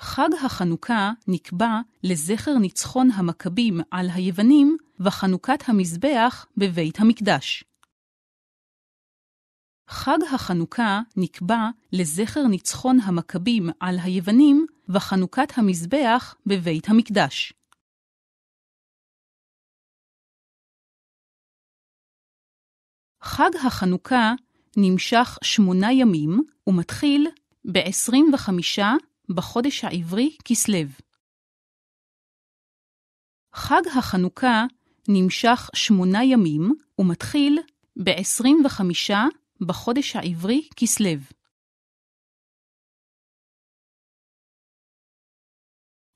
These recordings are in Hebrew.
חג החנוכה נקבע לזכר ניצחון המכבים על היוונים וחנוכת המזבח בבית המקדש. חג החנוכה נקבע לזכר ניצחון המכבים על היוונים וחנוכת המזבח בבית המקדש. חג החנוכה נמשך שמונה ימים ומתחיל ב-25 בחודש העברי כסלו. חג החנוכה נמשך שמונה ימים ומתחיל ב-25 בחודש העברי כסלו.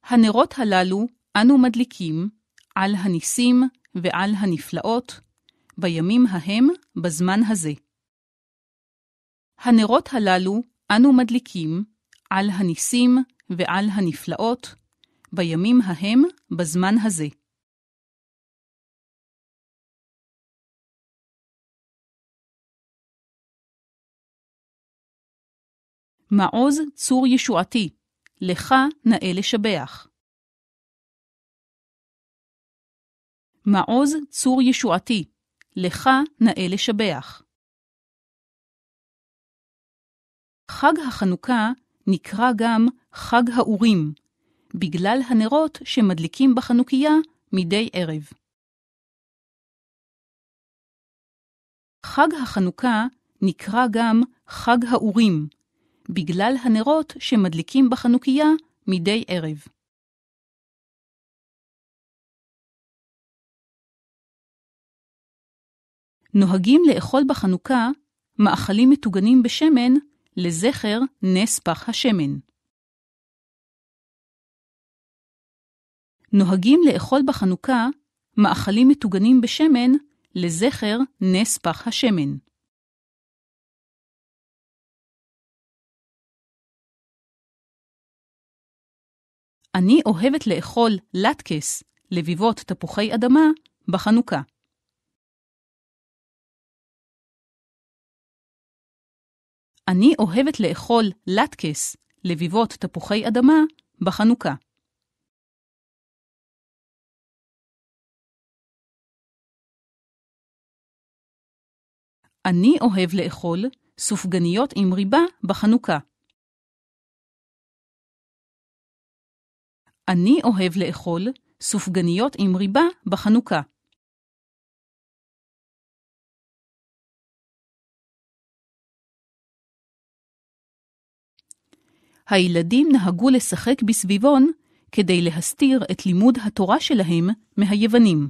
הנרות הללו אנו מדליקים על הניסים ועל הנפלאות, בימים ההם, בזמן הזה. הנרות הללו אנו מדליקים על הניסים ועל הנפלאות, בימים ההם, בזמן הזה. מעוז צור ישועתי, לך נאה לשבח. מעוז צור ישועתי, לך נאה לשבח. חג החנוכה נקרא גם חג האורים, בגלל הנרות שמדליקים בחנוכיה מדי ערב. חג החנוכה נקרא גם חג האורים, בגלל הנרות שמדליקים בחנוכיה מדי ערב. נוהגים לאכול בחנוכה מאכלים מטוגנים בשמן לזכר נס פח השמן. נוהגים לאכול בחנוכה מאכלים מטוגנים בשמן לזכר נס פח השמן. אני אוהבת לאכול לטקס, לביבות תפוחי אדמה, בחנוכה. אני אוהבת לאכול לטקס, לביבות תפוחי אדמה, בחנוכה. אני אוהב לאכול סופגניות עם ריבה בחנוכה. אני אוהב לאכול סופגניות עם ריבה בחנוכה. הילדים נהגו לשחק בסביבון כדי להסתיר את לימוד התורה שלהם מהיוונים.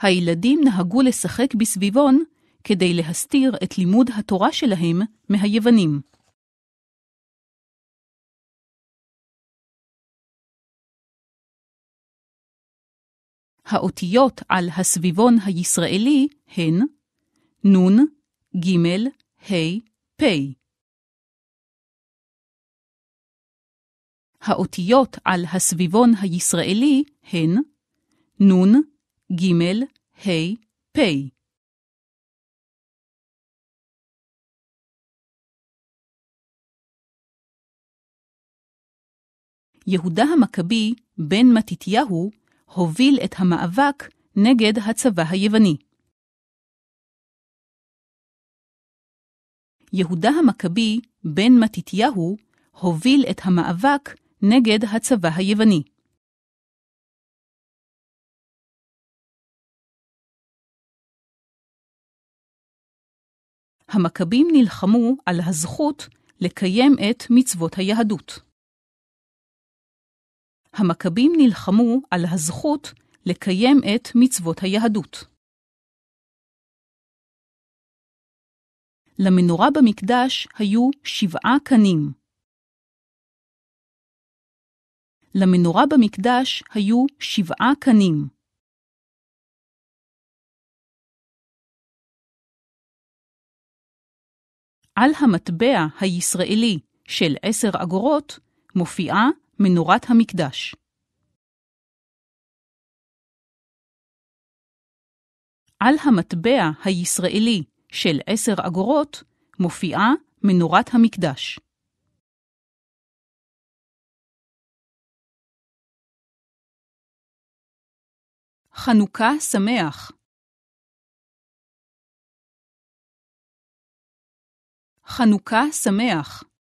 הילדים נהגו לשחק בסביבון כדי להסתיר את לימוד התורה שלהם מהיוונים. האותיות על הסביבון הישראלי הן נ', ג', ה' pay. האותיות על הסביבון הישראלי הן נון גימל ה', פ'. יהודה המכבי, בן מתתיהו, הוביל את המאבק נגד הצבא היווני. יהודה המכבי, בן מתתיהו, הוביל את המאבק נגד הצבא היווני. המכבים נלחמו על הזכות לקיים את מצוות היהדות. המכבים נלחמו על הזכות לקיים את מצוות היהדות. למנורה במקדש היו שבעה קנים. למנורה במקדש היו שבעה קנים. על המטבע הישראלי של עשר אגורות מופיעה מנורת המקדש. על המטבע הישראלי של עשר אגורות מופיעה מנורת המקדש. חנוכה שמח חנוכה שמח